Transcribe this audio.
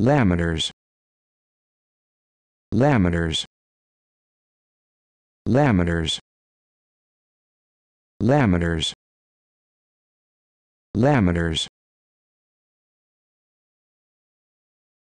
Lameters. Lameters. Lameters. Lameters. Lameters.